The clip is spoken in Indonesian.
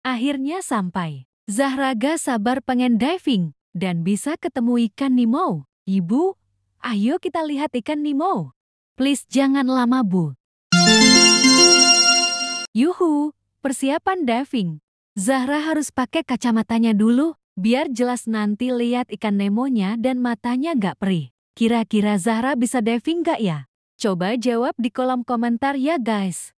Akhirnya sampai. Zahra gak sabar pengen diving dan bisa ketemu ikan Nemo. Ibu, ayo kita lihat ikan Nemo. Please jangan lama, Bu. Yuhu, persiapan diving. Zahra harus pakai kacamatanya dulu, biar jelas nanti lihat ikan Nemonya dan matanya gak perih. Kira-kira Zahra bisa diving gak ya? Coba jawab di kolom komentar ya guys.